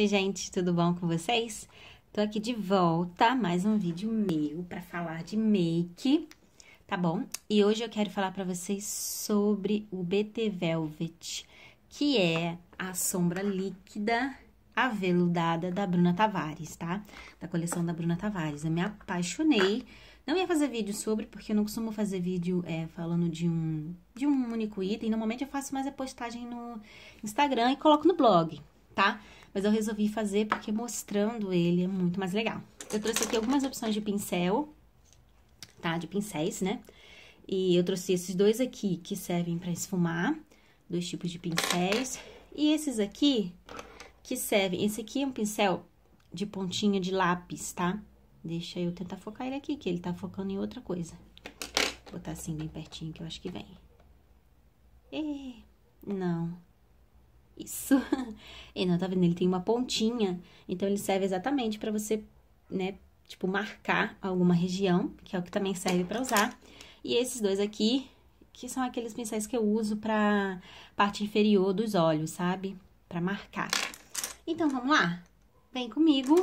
Oi, gente, tudo bom com vocês? Tô aqui de volta, mais um vídeo meu para falar de make, tá bom? E hoje eu quero falar para vocês sobre o BT Velvet, que é a sombra líquida aveludada da Bruna Tavares, tá? Da coleção da Bruna Tavares. Eu me apaixonei. Não ia fazer vídeo sobre, porque eu não costumo fazer vídeo é, falando de um, de um único item. Normalmente eu faço mais a postagem no Instagram e coloco no blog, tá? Mas eu resolvi fazer porque mostrando ele é muito mais legal. Eu trouxe aqui algumas opções de pincel, tá? De pincéis, né? E eu trouxe esses dois aqui que servem para esfumar, dois tipos de pincéis. E esses aqui que servem, esse aqui é um pincel de pontinha de lápis, tá? Deixa eu tentar focar ele aqui, que ele tá focando em outra coisa. Vou botar assim bem pertinho que eu acho que vem. E... Não, isso. E não, tá vendo? Ele tem uma pontinha, então ele serve exatamente para você, né, tipo, marcar alguma região, que é o que também serve para usar. E esses dois aqui, que são aqueles pincéis que eu uso pra parte inferior dos olhos, sabe? Pra marcar. Então, vamos lá? Vem comigo,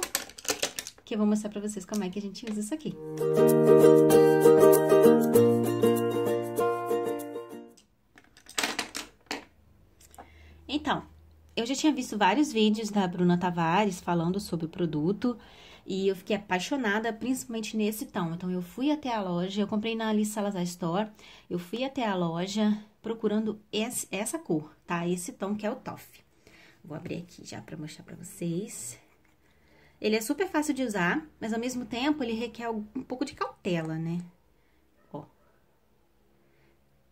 que eu vou mostrar pra vocês como é que a gente usa isso aqui. Música Então, eu já tinha visto vários vídeos da Bruna Tavares falando sobre o produto e eu fiquei apaixonada, principalmente nesse tom. Então, eu fui até a loja, eu comprei na Alice Salazar Store, eu fui até a loja procurando esse, essa cor, tá? Esse tom que é o toffee. Vou abrir aqui já para mostrar para vocês. Ele é super fácil de usar, mas ao mesmo tempo ele requer um pouco de cautela, né?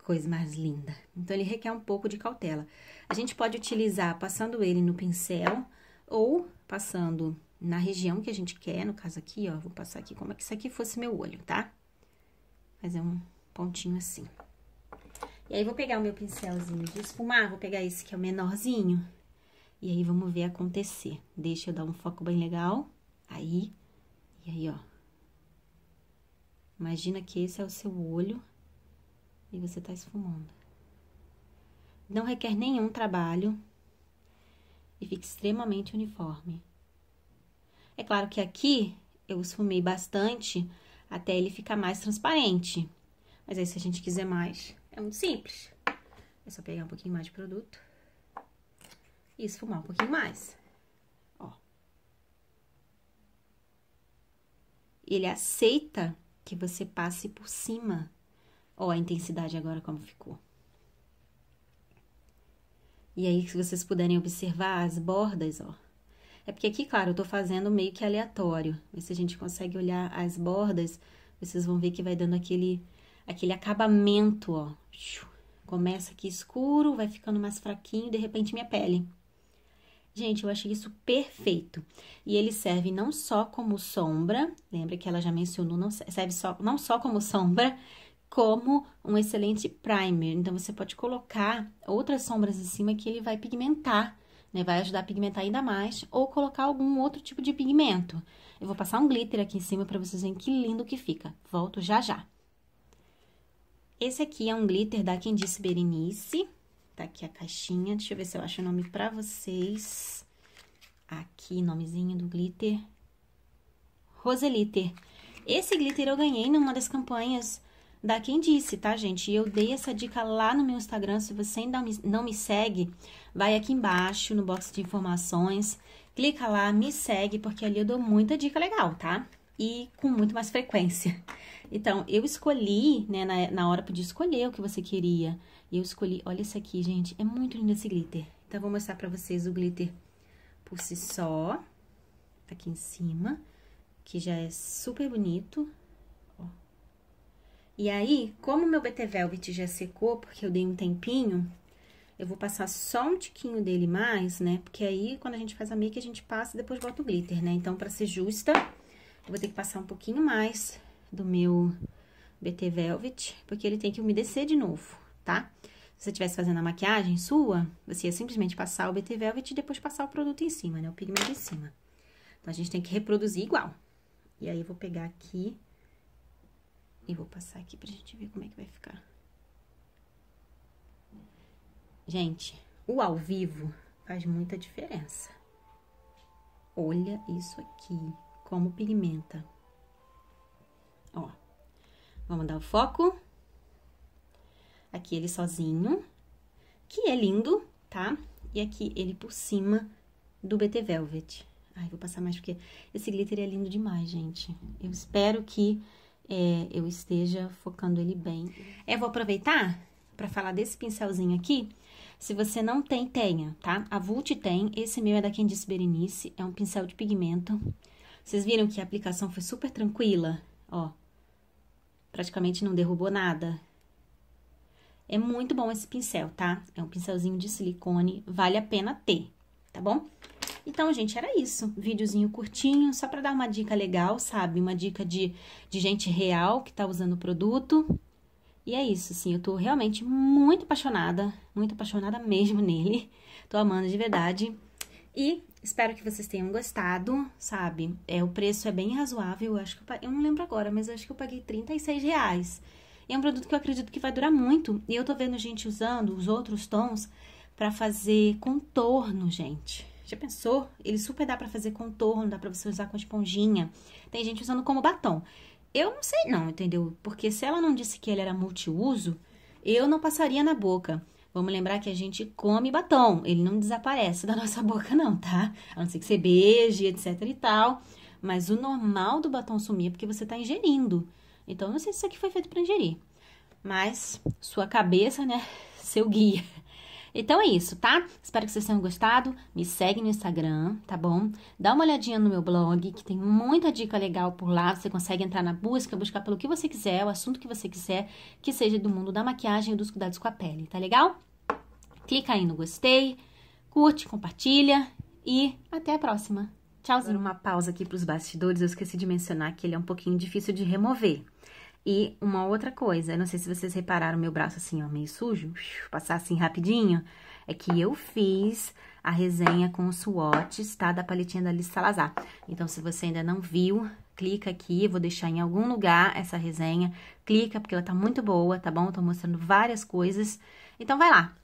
coisa mais linda. Então, ele requer um pouco de cautela. A gente pode utilizar passando ele no pincel ou passando na região que a gente quer, no caso aqui, ó, vou passar aqui como é que isso aqui fosse meu olho, tá? Fazer um pontinho assim. E aí, vou pegar o meu pincelzinho de esfumar, vou pegar esse que é o menorzinho, e aí, vamos ver acontecer. Deixa eu dar um foco bem legal, aí, e aí, ó. Imagina que esse é o seu olho, e você está esfumando. Não requer nenhum trabalho e fica extremamente uniforme. É claro que aqui eu esfumei bastante até ele ficar mais transparente. Mas aí se a gente quiser mais, é muito simples. É só pegar um pouquinho mais de produto e esfumar um pouquinho mais. Ó. Ele aceita que você passe por cima Ó, a intensidade agora como ficou. E aí, se vocês puderem observar as bordas, ó. É porque aqui, claro, eu tô fazendo meio que aleatório. Mas se a gente consegue olhar as bordas, vocês vão ver que vai dando aquele, aquele acabamento, ó. Começa aqui escuro, vai ficando mais fraquinho, de repente minha pele. Gente, eu achei isso perfeito. E ele serve não só como sombra, lembra que ela já mencionou, não serve só, não só como sombra, como um excelente primer. Então, você pode colocar outras sombras em cima que ele vai pigmentar, né? Vai ajudar a pigmentar ainda mais, ou colocar algum outro tipo de pigmento. Eu vou passar um glitter aqui em cima para vocês verem que lindo que fica. Volto já já. Esse aqui é um glitter da Quem Disse Berenice. Tá aqui a caixinha. Deixa eu ver se eu acho o nome pra vocês. Aqui, nomezinho do glitter. Roselitter. Esse glitter eu ganhei numa das campanhas da quem disse, tá, gente? E eu dei essa dica lá no meu Instagram. Se você ainda não me segue, vai aqui embaixo no box de informações, clica lá, me segue, porque ali eu dou muita dica legal, tá? E com muito mais frequência. Então, eu escolhi, né, na, na hora podia escolher o que você queria. E eu escolhi, olha esse aqui, gente, é muito lindo esse glitter. Então, vou mostrar pra vocês o glitter por si só. Tá aqui em cima, que já é super bonito. E aí, como meu BT Velvet já secou, porque eu dei um tempinho, eu vou passar só um tiquinho dele mais, né? Porque aí, quando a gente faz a make, a gente passa e depois bota o glitter, né? Então, pra ser justa, eu vou ter que passar um pouquinho mais do meu BT Velvet, porque ele tem que umedecer de novo, tá? Se você estivesse fazendo a maquiagem sua, você ia simplesmente passar o BT Velvet e depois passar o produto em cima, né? O pigmento em cima. Então, a gente tem que reproduzir igual. E aí, eu vou pegar aqui e vou passar aqui pra gente ver como é que vai ficar. Gente, o ao vivo faz muita diferença. Olha isso aqui, como pigmenta. Ó, vamos dar o foco. Aqui ele sozinho, que é lindo, tá? E aqui ele por cima do BT Velvet. Ai, vou passar mais porque esse glitter é lindo demais, gente. Eu espero que é, eu esteja focando ele bem. Eu é, vou aproveitar para falar desse pincelzinho aqui. Se você não tem, tenha, tá? A Vult tem, esse meu é da Quem Disse Berenice, é um pincel de pigmento. Vocês viram que a aplicação foi super tranquila, ó. Praticamente não derrubou nada. É muito bom esse pincel, tá? É um pincelzinho de silicone, vale a pena ter, tá bom? Então, gente, era isso. Vídeozinho curtinho, só para dar uma dica legal, sabe? Uma dica de, de gente real que tá usando o produto. E é isso, assim, eu tô realmente muito apaixonada, muito apaixonada mesmo nele. Tô amando de verdade. E espero que vocês tenham gostado, sabe? É, o preço é bem razoável, eu acho que eu, eu não lembro agora, mas acho que eu paguei 36 reais. E é um produto que eu acredito que vai durar muito. E eu tô vendo gente usando os outros tons para fazer contorno, gente. Já pensou? Ele super dá para fazer contorno, dá para você usar com esponjinha. Tem gente usando como batom. Eu não sei não, entendeu? Porque se ela não disse que ele era multiuso, eu não passaria na boca. Vamos lembrar que a gente come batom, ele não desaparece da nossa boca não, tá? A não ser que você beije, etc e tal. Mas o normal do batom sumir é porque você tá ingerindo. Então, não sei se isso aqui foi feito para ingerir. Mas sua cabeça, né, seu guia. Então é isso, tá? Espero que vocês tenham gostado. Me segue no Instagram, tá bom? Dá uma olhadinha no meu blog, que tem muita dica legal por lá. Você consegue entrar na busca, buscar pelo que você quiser, o assunto que você quiser, que seja do mundo da maquiagem e dos cuidados com a pele, tá legal? Clica aí no gostei, curte, compartilha e até a próxima. Tchauzinho. uma pausa aqui para os bastidores. Eu esqueci de mencionar que ele é um pouquinho difícil de remover. E uma outra coisa, eu não sei se vocês repararam meu braço assim, ó, meio sujo, passar assim rapidinho, é que eu fiz a resenha com os swatches, tá? Da paletinha da Liz Salazar. Então, se você ainda não viu, clica aqui, vou deixar em algum lugar essa resenha. Clica, porque ela tá muito boa, tá bom? tô mostrando várias coisas. Então, vai lá,